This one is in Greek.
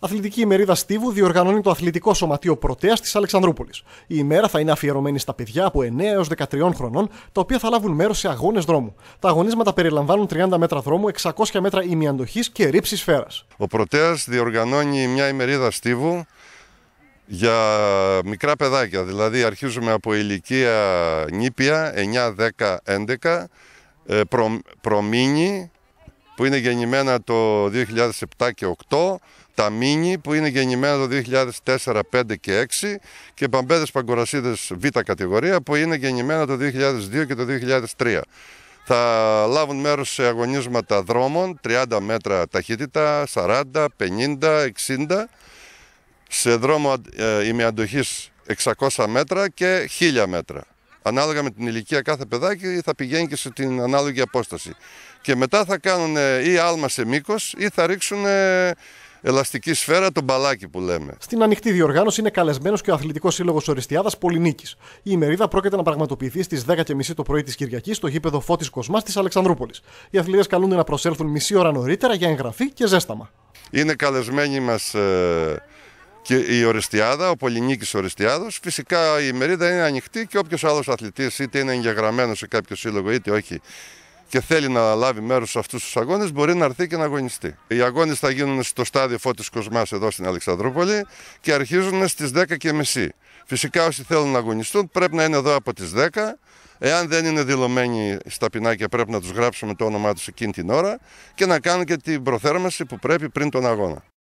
Αθλητική ημερίδα Στίβου διοργανώνει το Αθλητικό Σωματείο Πρωτέας της Αλεξανδρούπολης. Η ημέρα θα είναι αφιερωμένη στα παιδιά από 9 έω 13 χρονών, τα οποία θα λάβουν μέρος σε αγώνες δρόμου. Τα αγωνίσματα περιλαμβάνουν 30 μέτρα δρόμου, 600 μέτρα ημιαντοχής και ρήψης σφαίρας. Ο Πρωτέας διοργανώνει μια ημερίδα Στίβου για μικρά παιδάκια. Δηλαδή αρχίζουμε από ηλικία νήπια 9, 10, 11, προ, που είναι γεννημένα το 2007 και 2008, τα μίνι που είναι γεννημένα το 2004, 2005 και 2006 και Παμπέδες παγκορασίδες β κατηγορία που είναι γεννημένα το 2002 και το 2003. Θα λάβουν μέρος σε αγωνίσματα δρόμων, 30 μέτρα ταχύτητα, 40, 50, 60, σε δρόμο ε, ημιαντοχής 600 μέτρα και 1000 μέτρα ανάλογα με την ηλικία κάθε παιδάκι θα πηγαίνει και σε την ανάλογη απόσταση. Και μετά θα κάνουν ή άλμα σε μήκος ή θα ρίξουν ελαστική σφαίρα, τον μπαλάκι που λέμε. Στην ανοιχτή διοργάνωση είναι καλεσμένος και ο Αθλητικός Σύλλογος Οριστιάδας Πολυνίκης. Η ημερίδα πρόκειται να πραγματοποιηθεί στις 10.30 το πρωί της Κυριακής στο γήπεδο Φώτης Κοσμάς της Αλεξανδρούπολης. Οι αθλητές καλούνται να προσέλθουν μισή ώρα νωρίτερα για εγγραφή και ζέσταμα. Είναι καλεσμένοι μας. Ε, και η Οριστιάδα, ο Πολυνίκης Οριστιάδος, φυσικά η μερίδα είναι ανοιχτή και όποιος άλλος αθλητής είτε είναι εγγεγραμμένος σε κάποιο σύλλογο είτε όχι και θέλει να λάβει μέρος σε αυτούς τους αγώνες μπορεί να έρθει και να αγωνιστεί. Οι αγώνες θα γίνουν στο στάδιο Φώτης κοσμάς εδώ στην Αλεξανδρούπολη και αρχίζουν στις 10.30. Φυσικά όσοι θέλουν να αγωνιστούν πρέπει να είναι εδώ από τις 10. Εάν δεν είναι δηλωμένοι στα πινάκια πρέπει να τους γράψουμε το όνομά τους εκείνη την ώρα και να κάνουν και την προθέρμανση που πρέπει πριν τον αγώνα.